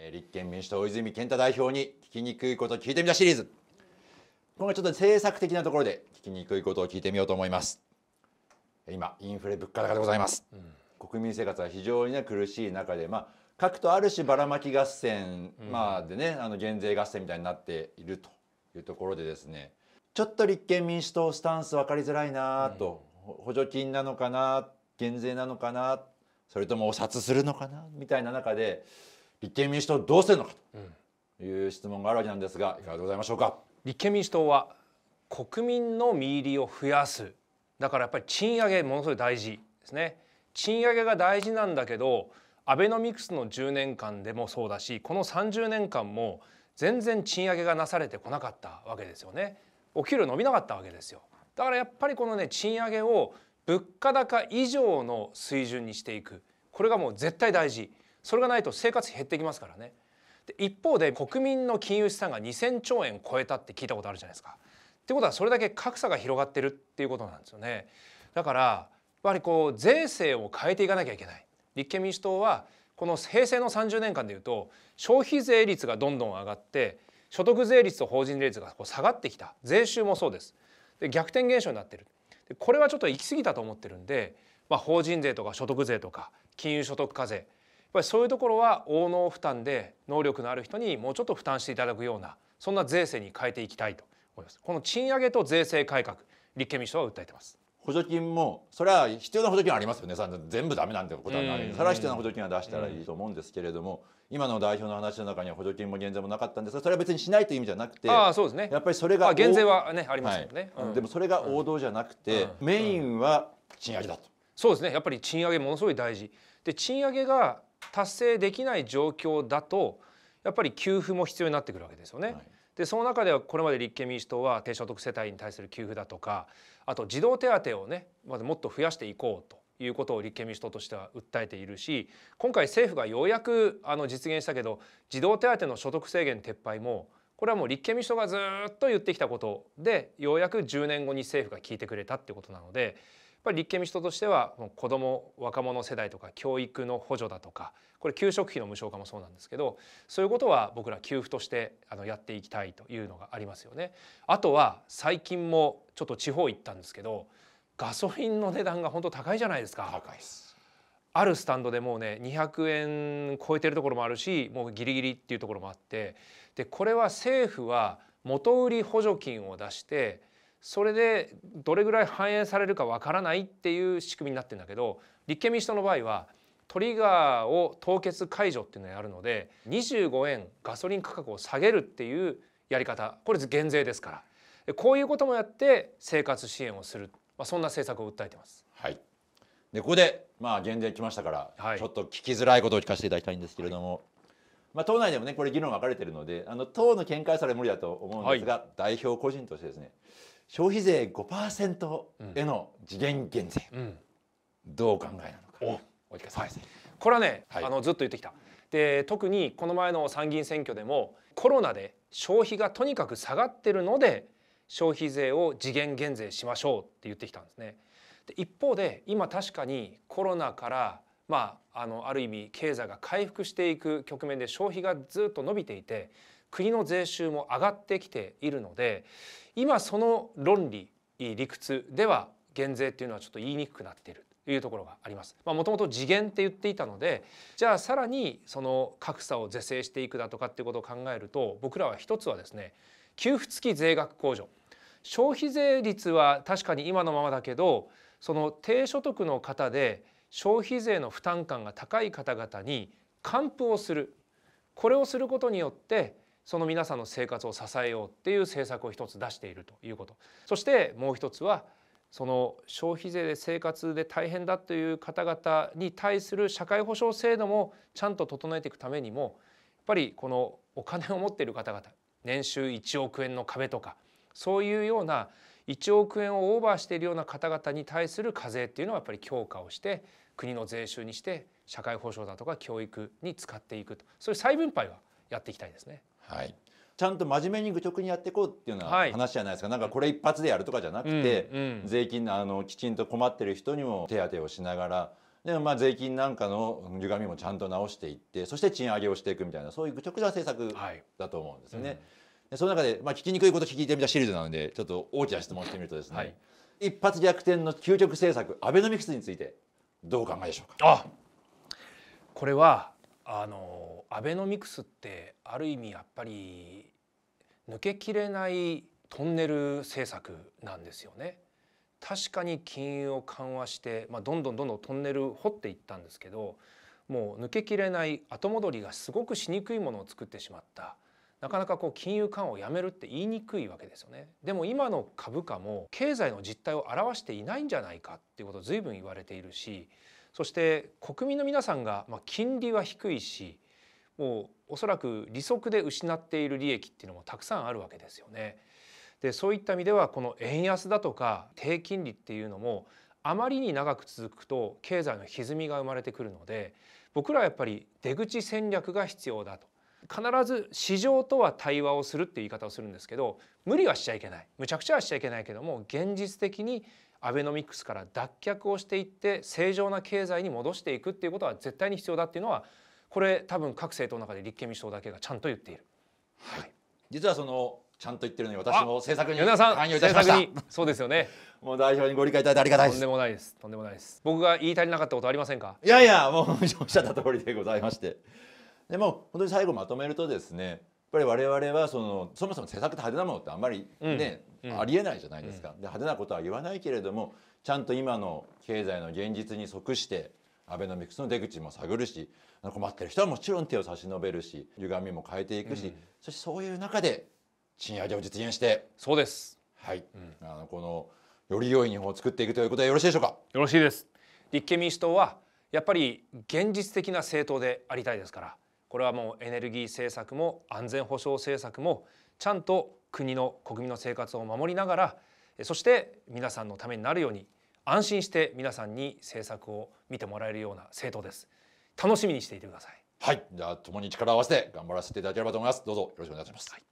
え立憲民主党、泉健太代表に聞きにくいこと聞いてみたシリーズ。今回ちょっと政策的なところで聞きにくいことを聞いてみようと思います。今、インフレ物価高でございます。うん、国民生活は非常に、ね、苦しい中で、まあ、各とある種ばらまき合戦、まあ、でね、あの減税合戦みたいになっているというところでですね、ちょっと立憲民主党スタンス分かりづらいなと、うん、補助金なのかな減税なのかなそれともお札するのかなみたいな中で立憲民主党どうするのかという質問があるわけなんですがいかがでございましょうか立憲民主党は国民の見入りを増やすだからやっぱり賃上げものすごい大事ですね賃上げが大事なんだけどアベノミクスの10年間でもそうだしこの30年間も全然賃上げがなされてこなかったわけですよねお給料伸びなかったわけですよだからやっぱりこのね賃上げを物価高以上の水準にしていくこれがもう絶対大事それがないと生活費減ってきますからねで一方で国民の金融資産が2,000兆円超えたって聞いたことあるじゃないですか。ってことはそれだけ格差が広がってるっていうことなんですよね。だからやっぱりこう税制を変えていかなきゃいけない。立憲民主党はこの平成の30年間でいうと消費税率がどんどん上がって所得税率と法人税率がこう下がってきた税収もそうですで逆転現象になってるでこれはちょっと行き過ぎたと思ってるんで、まあ、法人税とか所得税とか金融所得課税っぱりそういうところは応能負担で能力のある人にもうちょっと負担していただくようなそんな税制に変えていきたいと思いますこの賃上げと税制改革立憲民主党は訴えてます補助金もそれは必要な補助金ありますよね全部ダメなんてことはないそれは必要な補助金は出したらいいと思うんですけれども今の代表の話の中には補助金も減税もなかったんですがそれは別にしないという意味じゃなくてあそうです、ね、やっぱりそれが減税はねありますよね、はいうん、でもそれが王道じゃなくて、うん、メインは賃上げだと、うん、そうですねやっぱり賃上げものすごい大事で賃上げが達成できない状況だとやっぱり給付も必要になってくるわけですよね。はい、でその中ではこれまで立憲民主党は低所得世帯に対する給付だとかあと児童手当をねまずもっと増やしていこうということを立憲民主党としては訴えているし今回政府がようやくあの実現したけど児童手当の所得制限撤廃もこれはもう立憲民主党がずっと言ってきたことでようやく10年後に政府が聞いてくれたってことなのでぱり立憲民主党としては子ども若者世代とか教育の補助だとかこれ給食費の無償化もそうなんですけどそういうことは僕ら給付としてあのやっていきたいというのがありますよね。あとは最近もちょっと地方行ったんですけどガソリンの値段が本当高いじゃないですか。すあるスタンドでもうね200円超えてるところもあるしもうギリギリっていうところもあってでこれは政府は元売り補助金を出してそれでどれぐらい反映されるかわからないっていう仕組みになってんだけど立憲民主党の場合はトリガーを凍結解除っていうのをやるので25円ガソリン価格を下げるっていうやり方これ減税ですからこういうこともやって生活支援をする、まあ、そんな政策を訴えてます。はいでここで、まあ、減税来ましたから、はい、ちょっと聞きづらいことを聞かせていただきたいんですけれども、はいまあ、党内でもねこれ議論分かれているのであの党の見解され無理だと思うんですが、はい、代表個人としてですね消費税5%への次元減税、うん、どうお考えなのかお聞かせください、これはね、はい、あのずっと言ってきたで特にこの前の参議院選挙でもコロナで消費がとにかく下がってるので消費税を次元減税しましょうって言ってきたんですね。で一方で今確かにコロナからまあ、あのある意味経済が回復していく局面で消費がずっと伸びていて国の税収も上がってきているので今その論理理屈では減税というのはちょっと言いにくくなっているというところがあります。もともと次元って言っていたのでじゃあさらにその格差を是正していくだとかっていうことを考えると僕らは一つはですね給付付き税額控除消費税率は確かに今のままだけどその低所得の方で消費税の負担感が高い方々に還付をするこれをすることによってその皆さんの生活を支えようっていう政策を一つ出しているということそしてもう一つはその消費税で生活で大変だという方々に対する社会保障制度もちゃんと整えていくためにもやっぱりこのお金を持っている方々年収1億円の壁とかそういうような1億円をオーバーしているような方々に対する課税っていうのはやっぱり強化をして国の税収にして社会保障だとか教育に使っていくとそういう再分配はやっていきたいですね。はいちゃんと真面目に愚直にやっていこうっていうのは話じゃないですか、はい、なんかこれ一発でやるとかじゃなくて、うんうん、税金のあのきちんと困ってる人にも手当をしながらでもまあ税金なんかの歪みもちゃんと直していってそして賃上げをしていくみたいなそういう愚直な政策だと思うんですよね。はい、うん、その中で、まあ、聞きにくいこと聞いてみたシリーズなのでちょっと大きな質問してみるとですね、はい、一発逆転の究極政策アベノミクスについてどうお考えでしょうかあこれはあのアベノミクスってある意味やっぱり抜けきれないトンネル政策なんですよね。確かに金融を緩和して、まあ、どんどんどんどんトンネル掘っていったんですけどもう抜けきれない後戻りがすごくしにくいものを作ってしまったなかなかこう金融緩和をやめるって言いにくいわけですよねでも今の株価も経済の実態を表していないんじゃないかっていうことを随分言われているしそして国民の皆さんが、まあ、金利は低いしもうおそらく利息で失っている利益っていうのもたくさんあるわけですよね。でそういった意味ではこの円安だとか低金利っていうのもあまりに長く続くと経済の歪みが生まれてくるので僕らはやっぱり出口戦略が必要だと必ず市場とは対話をするっていう言い方をするんですけど無理はしちゃいけないむちゃくちゃはしちゃいけないけども現実的にアベノミクスから脱却をしていって正常な経済に戻していくっていうことは絶対に必要だっていうのはこれ多分各政党の中で立憲民主党だけがちゃんと言っている。はい、実はそのちゃんと言ってるのに私も政策に関与いたしましたそうですよねもう代表にご理解いただいてありがたいとんでもないですとんでもないです僕が言い足りなかったことありませんかいやいやもうおっしゃった通りでございましてでも本当に最後まとめるとですねやっぱり我々はそのそもそも政策って派手なものってあんまりね、うん、ありえないじゃないですか、うん、で派手なことは言わないけれどもちゃんと今の経済の現実に即してアベノミクスの出口も探るし困ってる人はもちろん手を差し伸べるし歪みも変えていくし、うん、そしてそういう中で賃上げを実現してそうです、はいうん、あのこのより良い日本を作っていくということはよろしいでしょうかよろしいです立憲民主党はやっぱり現実的な政党でありたいですからこれはもうエネルギー政策も安全保障政策もちゃんと国の国民の生活を守りながらそして皆さんのためになるように安心して皆さんに政策を見てもらえるような政党です楽しみにしていてくださいはいじゃあ共に力を合わせて頑張らせていただければと思いますどうぞよろしくお願いします、はい